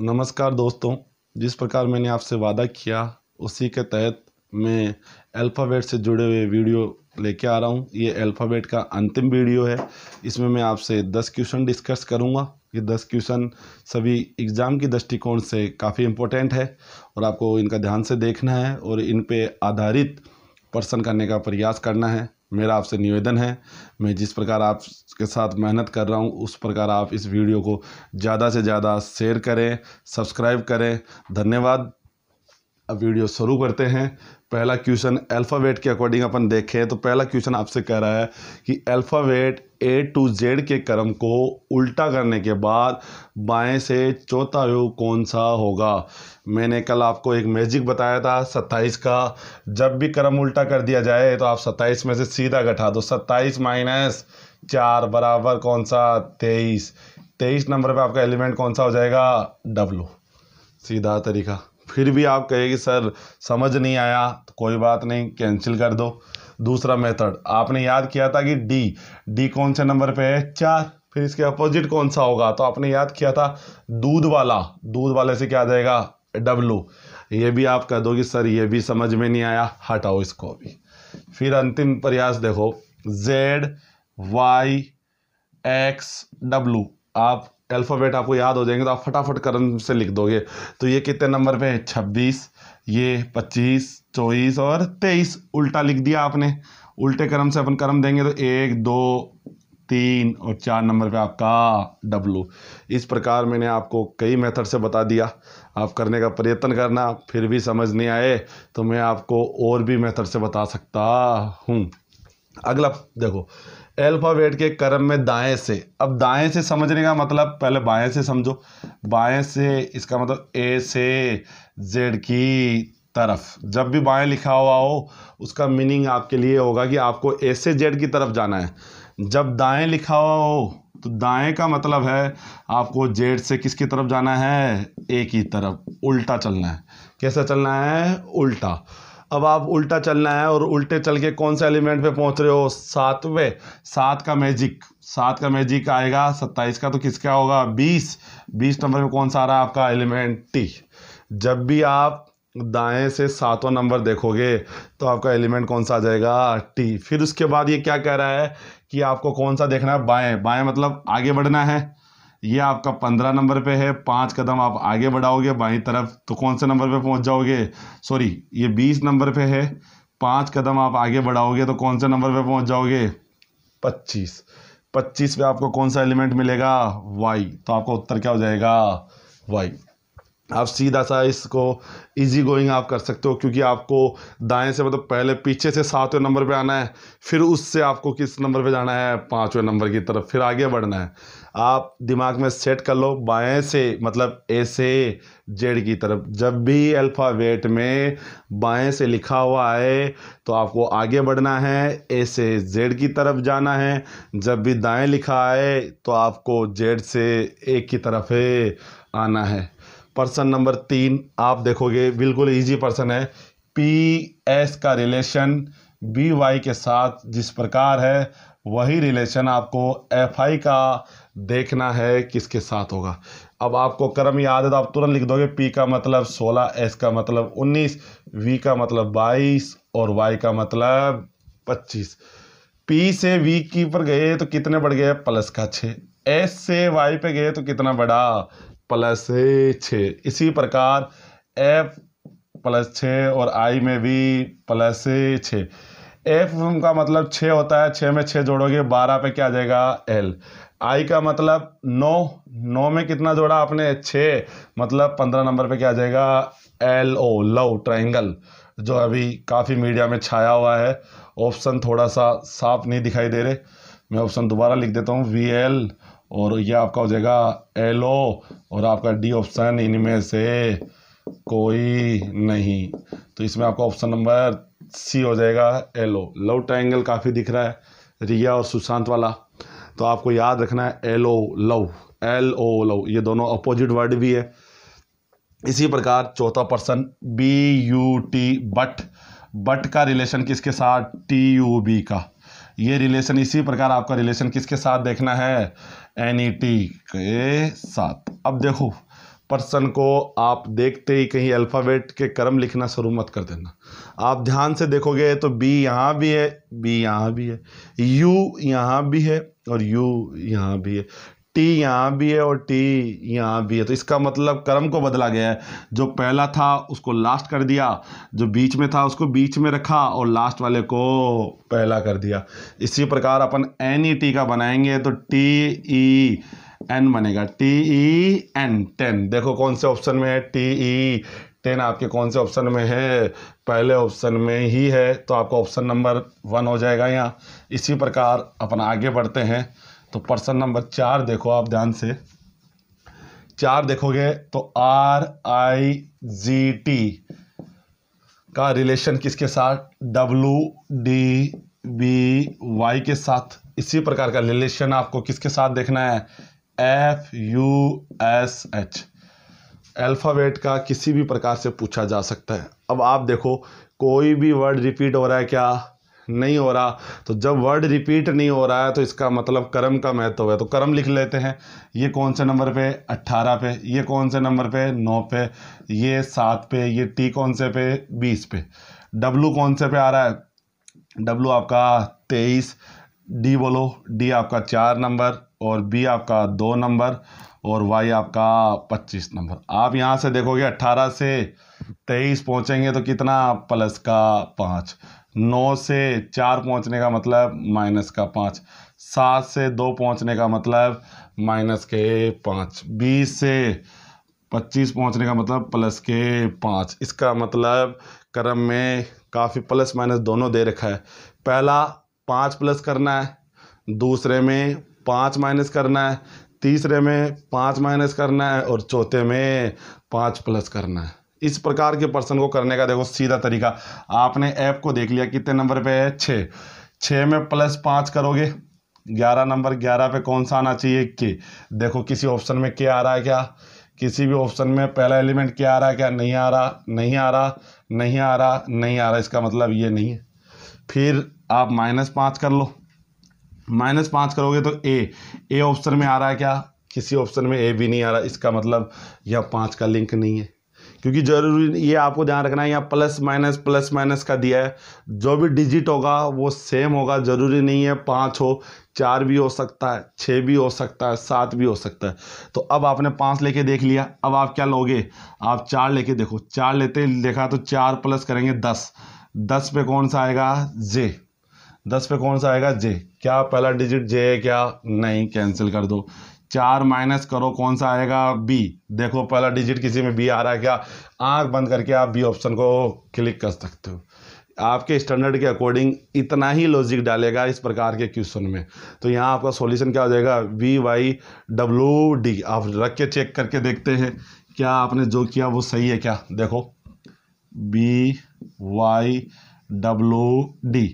नमस्कार दोस्तों जिस प्रकार मैंने आपसे वादा किया उसी के तहत मैं अल्फ़ाबेट से जुड़े हुए वीडियो लेके आ रहा हूँ ये अल्फ़ाबेट का अंतिम वीडियो है इसमें मैं आपसे दस क्वेश्चन डिस्कस करूँगा ये दस क्वेश्चन सभी एग्ज़ाम की दृष्टिकोण से काफ़ी इम्पोर्टेंट है और आपको इनका ध्यान से देखना है और इन पर आधारित पर्सन करने का प्रयास करना है मेरा आपसे निवेदन है मैं जिस प्रकार आपके साथ मेहनत कर रहा हूँ उस प्रकार आप इस वीडियो को ज़्यादा से ज़्यादा शेयर करें सब्सक्राइब करें धन्यवाद अब वीडियो शुरू करते हैं पहला क्वेश्चन अल्फ़ावेट के अकॉर्डिंग अपन देखें तो पहला क्वेश्चन आपसे कह रहा है कि अल्फ़ावेट ए टू जेड के क्रम को उल्टा करने के बाद बाएं से चौथा योग कौन सा होगा मैंने कल आपको एक मैजिक बताया था सत्ताईस का जब भी क्रम उल्टा कर दिया जाए तो आप सत्ताईस में से सीधा घटा दो सत्ताईस माइनस चार बराबर कौन सा तेईस तेईस नंबर पर आपका एलिमेंट कौन सा हो जाएगा डब्लू सीधा तरीका फिर भी आप कहेंगे सर समझ नहीं आया तो कोई बात नहीं कैंसिल कर दो दूसरा मेथड आपने याद किया था कि डी डी कौन से नंबर पे है चार फिर इसके अपोजिट कौन सा होगा तो आपने याद किया था दूध वाला दूध वाले से क्या जाएगा डब्लू ये भी आप कह कि सर ये भी समझ में नहीं आया हटाओ इसको भी फिर अंतिम प्रयास देखो जेड वाई एक्स डब्लू आप अल्फ़ाबेट आपको याद हो जाएंगे तो आप फटाफट क्रम से लिख दोगे तो ये कितने नंबर पे है छब्बीस ये पच्चीस चौबीस और तेईस उल्टा लिख दिया आपने उल्टे क्रम से अपन क्रम देंगे तो एक दो तीन और चार नंबर पे आपका डब्लू इस प्रकार मैंने आपको कई मेथड से बता दिया आप करने का प्रयत्न करना फिर भी समझ नहीं आए तो मैं आपको और भी मेथड से बता सकता हूँ अगला देखो अल्फाबेट के क्रम में दाएं से अब दाएं से समझने का मतलब पहले बाएं से समझो बाएं से इसका मतलब ए से जेड की तरफ जब भी बाएं लिखा हुआ हो उसका मीनिंग आपके लिए होगा कि आपको ए से जेड की तरफ जाना है जब दाएं लिखा हुआ हो तो दाएं का मतलब है आपको जेड से किसकी तरफ जाना है ए की तरफ उल्टा चलना है कैसा चलना है उल्टा अब आप उल्टा चलना है और उल्टे चल के कौन से एलिमेंट पे पहुंच रहे हो सातवें सात का मैजिक सात का मैजिक आएगा सत्ताईस का तो किसका होगा बीस बीस नंबर पे कौन सा आ रहा है आपका एलिमेंट टी जब भी आप दाएं से सातवां नंबर देखोगे तो आपका एलिमेंट कौन सा आ जाएगा टी फिर उसके बाद ये क्या कह रहा है कि आपको कौन सा देखना है बाएं बाएं मतलब आगे बढ़ना है ये आपका पंद्रह नंबर पे है पाँच कदम आप आगे बढ़ाओगे बाई तरफ तो कौन से नंबर पे पहुंच जाओगे सॉरी ये बीस नंबर पे है पाँच कदम आप आगे बढ़ाओगे तो कौन से नंबर पे पहुंच जाओगे पच्चीस पच्चीस पे आपको कौन सा एलिमेंट मिलेगा वाई तो आपका उत्तर क्या हो जाएगा वाई आप सीधा सा इसको इजी गोइंग आप कर सकते हो क्योंकि आपको दाएं से मतलब पहले पीछे से सातवें नंबर पे आना है फिर उससे आपको किस नंबर पे जाना है पाँचवें नंबर की तरफ फिर आगे बढ़ना है आप दिमाग में सेट कर लो बाएं से मतलब ए से जेड की तरफ जब भी अल्फ़ावेट में बाएं से लिखा हुआ है तो आपको आगे बढ़ना है ए से जेड की तरफ जाना है जब भी दाएं लिखा है तो आपको जेड से ए की तरफ आना है पर्सन नंबर तीन आप देखोगे बिल्कुल इजी पर्सन है पी एस का रिलेशन बी वाई के साथ जिस प्रकार है वही रिलेशन आपको एफ आई का देखना है किसके साथ होगा अब आपको कर्म याद है तो आप तुरंत लिख दोगे पी का मतलब सोलह एस का मतलब उन्नीस वी का मतलब बाईस और वाई का मतलब पच्चीस पी से वी की पर गए तो कितने बढ़ गए प्लस का छः एस से वाई पे गए तो कितना बढ़ा प्लस छ इसी प्रकार एफ प्लस छ और आई में भी प्लस छ एफ का मतलब छ होता है छः में छः जोड़ोगे बारह पे क्या आ जाएगा एल आई का मतलब नौ नौ में कितना जोड़ा आपने छ मतलब पंद्रह नंबर पे क्या आ जाएगा एल ओ लव ट्राइंगल जो अभी काफ़ी मीडिया में छाया हुआ है ऑप्शन थोड़ा सा साफ नहीं दिखाई दे रहे मैं ऑप्शन दोबारा लिख देता हूँ वी एल और ये आपका हो जाएगा एलो और आपका डी ऑप्शन इनमें से कोई नहीं तो इसमें आपका ऑप्शन नंबर सी हो जाएगा एलो लव ट्रायंगल काफ़ी दिख रहा है रिया और सुशांत वाला तो आपको याद रखना है L O love L O love ये दोनों अपोजिट वर्ड भी है इसी प्रकार चौथा person B U T but but का रिलेशन किसके साथ टी यू बी का ये रिलेशन इसी प्रकार आपका रिलेशन किसके साथ देखना है एन e के साथ अब देखो पर्सन को आप देखते ही कहीं अल्फ़ाबेट के क्रम लिखना शुरू मत कर देना आप ध्यान से देखोगे तो बी यहाँ भी है बी यहाँ भी है यू यहाँ भी है और यू यहाँ भी है टी यहाँ भी है और टी यहाँ भी है तो इसका मतलब क्रम को बदला गया है जो पहला था उसको लास्ट कर दिया जो बीच में था उसको बीच में रखा और लास्ट वाले को पहला कर दिया इसी प्रकार अपन एन ई टी का बनाएंगे तो टी ई एन बनेगा टी ई एन टेन देखो कौन से ऑप्शन में है टी ई टेन आपके कौन से ऑप्शन में है पहले ऑप्शन में ही है तो आपका ऑप्शन नंबर वन हो जाएगा यहाँ इसी प्रकार अपन आगे बढ़ते हैं तो प्रश्न नंबर चार देखो आप ध्यान से चार देखोगे तो आर आई जी टी का रिलेशन किसके साथ डब्लू डी बी वाई के साथ इसी प्रकार का रिलेशन आपको किसके साथ देखना है F U S H alphabet का किसी भी प्रकार से पूछा जा सकता है अब आप देखो कोई भी वर्ड रिपीट हो रहा है क्या नहीं हो रहा तो जब वर्ड रिपीट नहीं हो रहा है तो इसका मतलब कर्म का महत्व है तो कर्म लिख लेते हैं ये कौन से नंबर पे अट्ठारह पे ये कौन से नंबर पे नौ पे ये सात पे ये टी कौन से पे बीस पे डब्लू कौन से पे आ रहा है डब्लू आपका तेईस डी बोलो डी आपका चार नंबर और बी आपका दो नंबर और वाई आपका पच्चीस नंबर आप यहाँ से देखोगे अट्ठारह से तेईस पहुँचेंगे तो कितना प्लस का पाँच नौ से चार पहुंचने का मतलब माइनस का पाँच सात से दो पहुंचने का मतलब माइनस के पाँच बीस से पच्चीस पहुंचने का मतलब प्लस के पाँच इसका मतलब क्रम में काफ़ी प्लस माइनस दोनों दे रखा है पहला पाँच प्लस करना है दूसरे में पाँच माइनस करना है तीसरे में पाँच माइनस करना है और चौथे में पाँच प्लस करना है इस प्रकार के प्रश्न को करने का देखो सीधा तरीका आपने ऐप को देख लिया कितने नंबर पे है छः छः में प्लस पाँच करोगे ग्यारह नंबर ग्यारह पे कौन सा आना चाहिए के देखो किसी ऑप्शन में के आ रहा है क्या किसी भी ऑप्शन में पहला एलिमेंट क्या आ रहा है क्या नहीं आ रहा नहीं आ रहा नहीं आ रहा नहीं आ रहा इसका मतलब ये नहीं है फिर आप माइनस पाँच कर लो माइनस पाँच करोगे तो ए ए ऑप्शन में आ रहा है क्या किसी ऑप्शन में ए भी नहीं आ रहा इसका मतलब यह पाँच का लिंक नहीं है क्योंकि जरूरी ये आपको ध्यान रखना है यहाँ प्लस माइनस प्लस माइनस का दिया है जो भी डिजिट होगा वो सेम होगा ज़रूरी नहीं है पाँच हो चार भी हो सकता है छः भी हो सकता है सात भी हो सकता है तो अब आपने पाँच लेके देख लिया अब आप क्या लोगे आप चार लेके देखो चार लेते देखा तो चार प्लस करेंगे दस दस पे कौन सा आएगा जे दस पे कौन सा आएगा जे क्या पहला डिजिट जे है क्या नहीं कैंसिल कर दो चार माइनस करो कौन सा आएगा बी देखो पहला डिजिट किसी में बी आ रहा है क्या आंख बंद करके आप बी ऑप्शन को क्लिक कर सकते हो आपके स्टैंडर्ड के अकॉर्डिंग इतना ही लॉजिक डालेगा इस प्रकार के क्वेश्चन में तो यहाँ आपका सॉल्यूशन क्या हो जाएगा वी वाई डब्ल्यू डी आप रख के चेक करके देखते हैं क्या आपने जो किया वो सही है क्या देखो B Y W D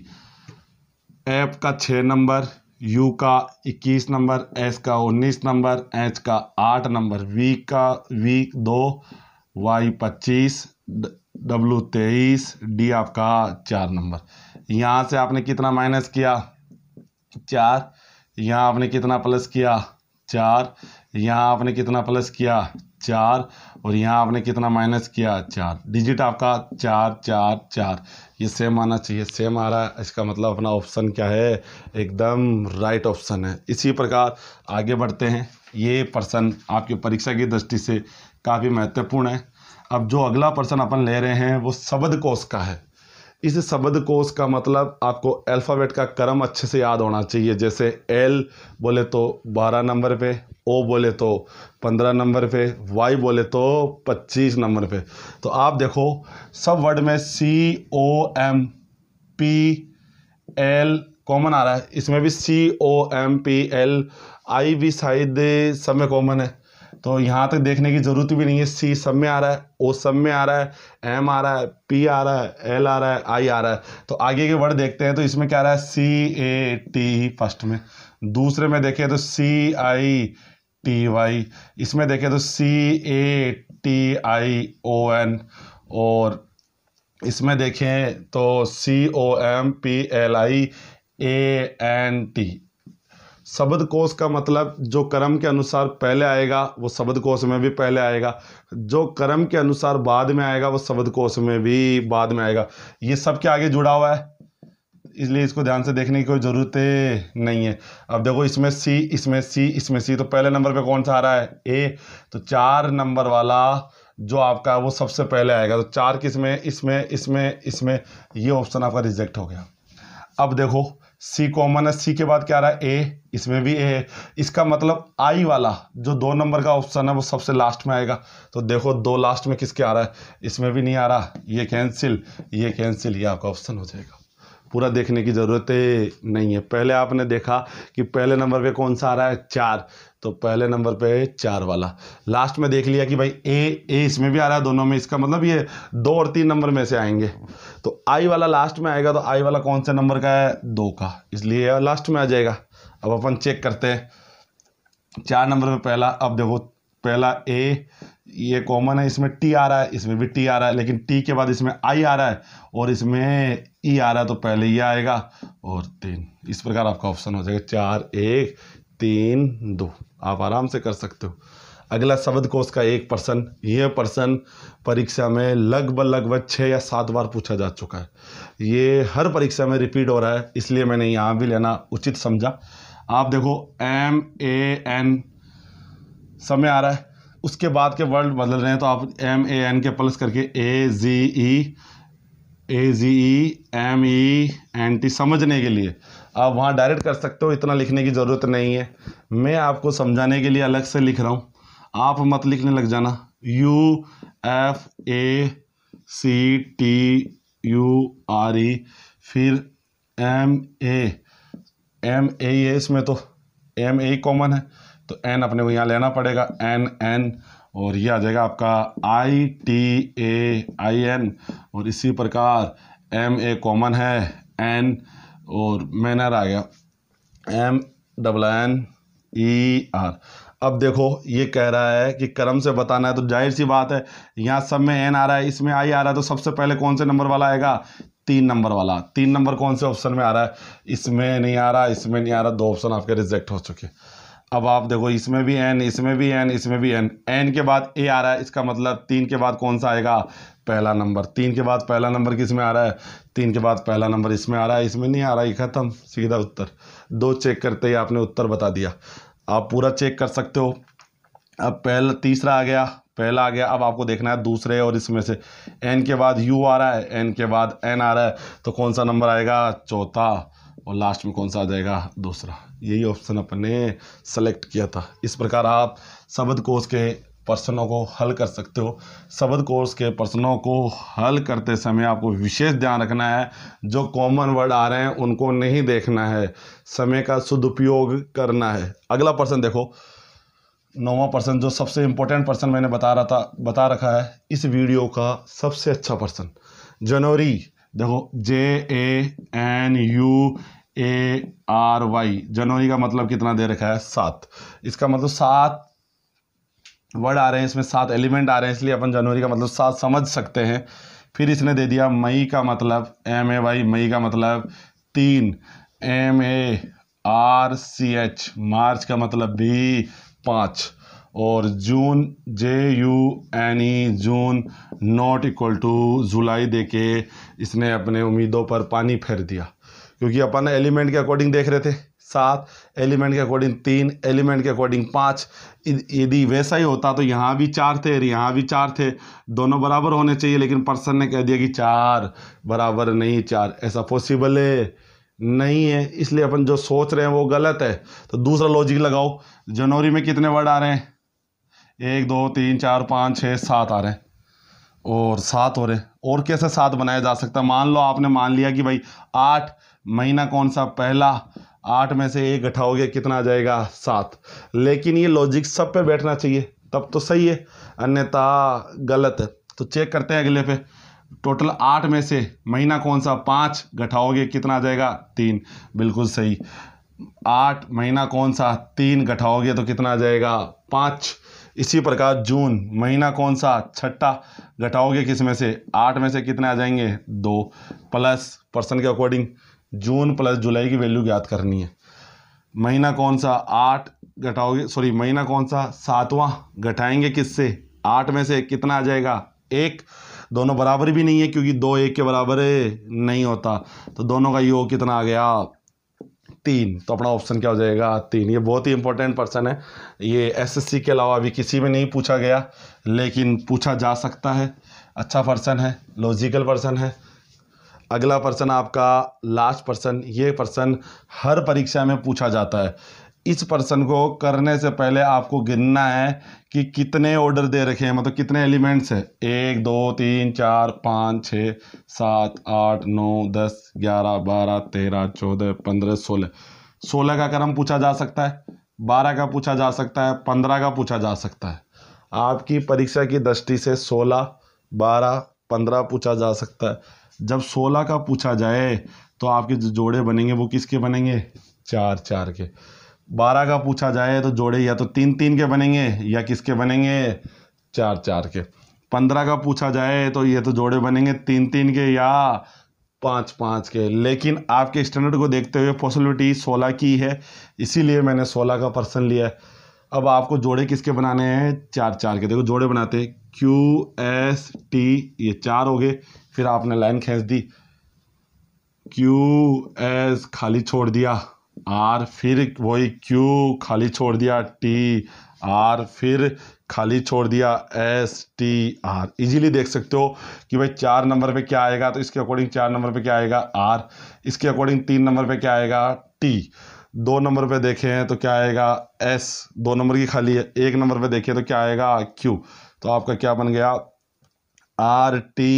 F का छः नंबर यू का इक्कीस नंबर एस का उन्नीस नंबर एच का आठ नंबर वी का वी दो वाई पच्चीस डब्लू तेईस डी आपका चार नंबर यहाँ से आपने कितना माइनस किया चार यहाँ आपने कितना प्लस किया चार यहाँ आपने कितना प्लस किया चार और यहाँ आपने कितना माइनस किया चार डिजिट आपका चार चार चार ये सेम आना चाहिए सेम आ रहा है इसका मतलब अपना ऑप्शन क्या है एकदम राइट ऑप्शन है इसी प्रकार आगे बढ़ते हैं ये प्रश्न आपकी परीक्षा की दृष्टि से काफ़ी महत्वपूर्ण है अब जो अगला प्रश्न अपन ले रहे हैं वो शब्द कोश का है इस शब्द कोश का मतलब आपको अल्फ़ाबेट का क्रम अच्छे से याद होना चाहिए जैसे एल बोले तो बारह नंबर पे ओ बोले तो पंद्रह नंबर पे वाई बोले तो पच्चीस नंबर पे तो आप देखो सब वर्ड में C O M P L common आ रहा है इसमें भी C O M P L I भी शायद सब में कॉमन है तो यहाँ तक देखने की ज़रूरत भी नहीं है सी सब में आ रहा है ओ सब में आ रहा है एम आ रहा है पी आ रहा है एल आ रहा है आई आ रहा है तो आगे के वर्ड देखते हैं तो इसमें क्या आ रहा है सी ए टी फर्स्ट में दूसरे में देखें तो सी आई टी वाई इसमें देखें तो सी A T I O N और इसमें देखें तो C O M P L I A N T शब्द कोश का मतलब जो कर्म के अनुसार पहले आएगा वो शब्द कोश में भी पहले आएगा जो कर्म के अनुसार बाद में आएगा वो शब्द कोश में भी बाद में आएगा ये सब के आगे जुड़ा हुआ है इसलिए इसको ध्यान से देखने की कोई ज़रूरत नहीं है अब देखो इसमें सी इसमें सी इसमें सी तो पहले नंबर पे कौन सा आ रहा है ए तो चार नंबर वाला जो आपका है वो सबसे पहले आएगा तो चार किस में इसमें इसमें इसमें ये ऑप्शन आपका रिजेक्ट हो गया अब देखो सी कॉमन है सी के बाद क्या आ रहा है ए इसमें भी ए है इसका मतलब आई वाला जो दो नंबर का ऑप्शन है वो सबसे लास्ट में आएगा तो देखो दो लास्ट में किसके आ रहा है इसमें भी नहीं आ रहा ये कैंसिल ये कैंसिल ये आपका ऑप्शन हो जाएगा पूरा देखने की ज़रूरत नहीं है पहले आपने देखा कि पहले नंबर पे कौन सा आ रहा है चार तो पहले नंबर पे चार वाला लास्ट में देख लिया कि भाई ए ए इसमें भी आ रहा है दोनों में इसका मतलब ये दो और तीन नंबर में से आएंगे तो आई वाला लास्ट में आएगा तो आई वाला कौन से नंबर का है दो का इसलिए लास्ट में आ जाएगा अब अपन चेक करते हैं चार नंबर में पहला अब देखो पहला ए ये कॉमन है इसमें टी आ रहा है इसमें भी टी आ रहा है लेकिन टी के बाद इसमें आई आ रहा है और इसमें ई e आ रहा है तो पहले ये आएगा और तीन इस प्रकार आपका ऑप्शन हो जाएगा चार एक तीन दो आप आराम से कर सकते हो अगला शब्द कोश का एक पर्सन ये पर्सन परीक्षा में लगभग लगभग छः या सात बार पूछा जा चुका है ये हर परीक्षा में रिपीट हो रहा है इसलिए मैंने यहाँ भी लेना उचित समझा आप देखो एम ए एन समय आ रहा है उसके बाद के वर्ड बदल रहे हैं तो आप M A N K plus करके A G E A G E M E N T समझने के लिए आप वहाँ डायरेक्ट कर सकते हो इतना लिखने की ज़रूरत नहीं है मैं आपको समझाने के लिए अलग से लिख रहा हूँ आप मत लिखने लग जाना U F A C T U R E फिर एम ए एम ए इसमें तो एम ए कॉमन है तो एन अपने को यहाँ लेना पड़ेगा एन एन और ये आ जाएगा आपका I T A I N और इसी प्रकार एम ए कॉमन है एन और मैनर आ गया M double N E R अब देखो ये कह रहा है कि क्रम से बताना है तो जाहिर सी बात है यहाँ सब में एन आ रहा है इसमें आई आ रहा है तो सबसे पहले कौन से नंबर वाला आएगा तीन नंबर वाला तीन नंबर कौन से ऑप्शन में आ रहा है इसमें नहीं आ रहा इसमें नहीं आ रहा दो ऑप्शन आपके रिजेक्ट हो चुके अब आप देखो इसमें भी एन इसमें भी एन इसमें भी एन एन के बाद ए आ रहा है इसका मतलब तीन के बाद कौन सा आएगा पहला नंबर तीन के बाद पहला नंबर किस में आ रहा है तीन के बाद पहला नंबर इसमें आ रहा है इसमें नहीं आ रहा है ख़त्म सीधा उत्तर दो चेक करते ही आपने उत्तर बता दिया आप पूरा चेक कर सकते हो अब पहला तीसरा आ गया पहला आ गया अब आपको देखना है दूसरे और इसमें से एन के बाद यू आ रहा है एन के बाद एन आ रहा है तो कौन सा नंबर आएगा चौथा और लास्ट में कौन सा आ जाएगा दूसरा यही ऑप्शन अपन ने सेलेक्ट किया था इस प्रकार आप शब्द कोर्स के प्रश्नों को हल कर सकते हो शब्द कोर्स के प्रश्नों को हल करते समय आपको विशेष ध्यान रखना है जो कॉमन वर्ड आ रहे हैं उनको नहीं देखना है समय का सदुपयोग करना है अगला प्रश्न देखो नौवा प्रश्न जो सबसे इम्पोर्टेंट प्रश्न मैंने बता रहा था बता रखा है इस वीडियो का सबसे अच्छा प्रश्न जनवरी देखो J A N U A R Y जनवरी का मतलब कितना दे रखा है सात इसका मतलब सात वर्ड आ रहे हैं इसमें सात एलिमेंट आ रहे हैं इसलिए अपन जनवरी का मतलब सात समझ सकते हैं फिर इसने दे दिया मई का मतलब एम ए वाई मई का मतलब तीन M A R C H March का मतलब बी पाँच और June J U N E June not equal to जुलाई दे के इसने अपने उम्मीदों पर पानी फेर दिया क्योंकि अपन एलिमेंट के अकॉर्डिंग देख रहे थे सात एलिमेंट के अकॉर्डिंग तीन एलिमेंट के अकॉर्डिंग पाँच यदि वैसा ही होता तो यहाँ भी चार थे और यहाँ भी चार थे दोनों बराबर होने चाहिए लेकिन पर्सन ने कह दिया कि चार बराबर नहीं चार ऐसा पॉसिबल है नहीं है इसलिए अपन जो सोच रहे हैं वो गलत है तो दूसरा लॉजिक लगाओ जनवरी में कितने वर्ड आ रहे हैं एक दो तीन चार पाँच छः सात आ रहे हैं और सात हो रहे और कैसे सात बनाया जा सकता है मान लो आपने मान लिया कि भाई आठ महीना कौन सा पहला आठ में से एक घटाओगे कितना आ जाएगा सात लेकिन ये लॉजिक सब पे बैठना चाहिए तब तो सही है अन्यथा गलत है तो चेक करते हैं अगले पे टोटल आठ में से महीना कौन सा पाँच घटाओगे कितना आ जाएगा तीन बिल्कुल सही आठ महीना कौन सा तीन घटाओगे तो कितना आ जाएगा पाँच इसी प्रकार जून महीना कौन सा छठा घटाओगे किस में से आठ में से कितने आ जाएंगे दो प्लस पर्सन के अकॉर्डिंग जून प्लस जुलाई की वैल्यू ज्ञात करनी है महीना कौन सा आठ घटाओगे सॉरी महीना कौन सा सातवां घटाएंगे किससे आठ में से कितना आ जाएगा एक दोनों बराबर भी नहीं है क्योंकि दो एक के बराबर नहीं होता तो दोनों का योग कितना आ गया तीन तो अपना ऑप्शन क्या हो जाएगा तीन ये बहुत ही इंपॉर्टेंट पर्सन है ये एसएससी के अलावा अभी किसी में नहीं पूछा गया लेकिन पूछा जा सकता है अच्छा पर्सन है लॉजिकल पर्सन है अगला प्रश्न आपका लास्ट प्रश्न ये प्रश्न हर परीक्षा में पूछा जाता है इस प्रश्न को करने से पहले आपको गिनना है कि कितने ऑर्डर दे रखे हैं मतलब कितने एलिमेंट्स हैं एक दो तीन चार पाँच छः सात आठ नौ दस ग्यारह बारह तेरह चौदह पंद्रह सोलह सोलह का क्रम पूछा जा सकता है बारह का पूछा जा सकता है पंद्रह का पूछा जा सकता है आपकी परीक्षा की दृष्टि से सोलह बारह पंद्रह पूछा जा सकता है जब सोलह का पूछा जाए तो आपके जो जोड़े बनेंगे वो किसके बनेंगे चार चार के बारह का पूछा जाए तो जोड़े या तो तीन तीन के बनेंगे या किसके बनेंगे चार चार के पंद्रह का पूछा जाए तो ये तो जोड़े बनेंगे तीन तीन के या पाँच पाँच के लेकिन आपके स्टैंडर्ड को देखते हुए पॉसिबिलिटी सोलह की है इसीलिए मैंने सोलह का पर्सन लिया है अब आपको जोड़े किसके बनाने हैं चार चार के देखो जोड़े बनाते हैं क्यू एस टी ये चार हो गए फिर आपने लाइन खींच दी क्यू एस खाली छोड़ दिया आर फिर वही क्यू खाली छोड़ दिया टी आर फिर खाली छोड़ दिया एस टी आर इजीली देख सकते हो कि भाई चार नंबर पे क्या आएगा तो इसके अकॉर्डिंग चार नंबर पे क्या आएगा आर इसके अकॉर्डिंग तीन नंबर पे क्या आएगा टी दो नंबर पे देखें तो क्या आएगा एस दो नंबर की खाली है एक नंबर पे देखें तो क्या आएगा क्यू तो आपका क्या बन गया आर टी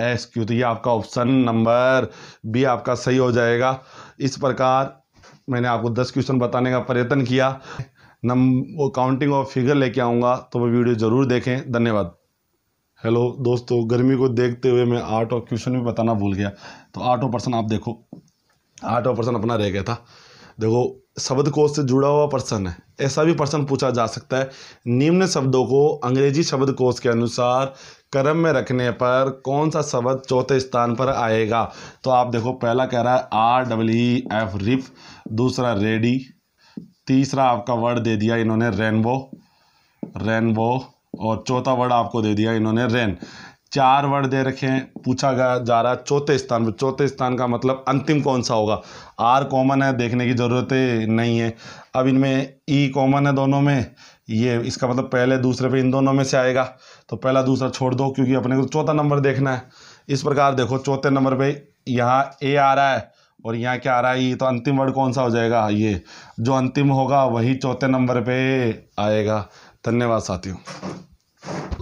एस क्यू तो ये आपका ऑप्शन नंबर बी आपका सही हो जाएगा इस प्रकार मैंने आपको दस क्वेश्चन बताने का प्रयत्न किया नम वो काउंटिंग ऑफ फिगर लेके आऊँगा तो वो वीडियो ज़रूर देखें धन्यवाद हेलो दोस्तों गर्मी को देखते हुए मैं आर्ट ऑफ क्वेश्चन भी बताना भूल गया तो आर्ट ऑफ पर्सन आप देखो आर्ट ऑफ पर्सन अपना रह गया था देखो शब्द कोश से जुड़ा हुआ पर्सन है ऐसा भी पर्सन पूछा जा सकता है निम्न शब्दों को अंग्रेजी शब्द कोश के अनुसार क्रम में रखने पर कौन सा शब्द चौथे स्थान पर आएगा तो आप देखो पहला कह रहा है R double E F reef दूसरा रेडी तीसरा आपका वर्ड दे दिया इन्होंने रेनबो रेनबो और चौथा वर्ड आपको दे दिया इन्होंने रेन चार वर्ड दे रखे हैं पूछा गया जा रहा है चौथे स्थान पर चौथे स्थान का मतलब अंतिम कौन सा होगा आर कॉमन है देखने की ज़रूरत नहीं है अब इनमें ई कॉमन है दोनों में ये इसका मतलब पहले दूसरे पे इन दोनों में से आएगा तो पहला दूसरा छोड़ दो क्योंकि अपने को चौथा नंबर देखना है इस प्रकार देखो चौथे नंबर पे यहाँ ए आ रहा है और यहाँ क्या आ रहा है ये तो अंतिम वर्ड कौन सा हो जाएगा ये जो अंतिम होगा वही चौथे नंबर पे आएगा धन्यवाद साथियों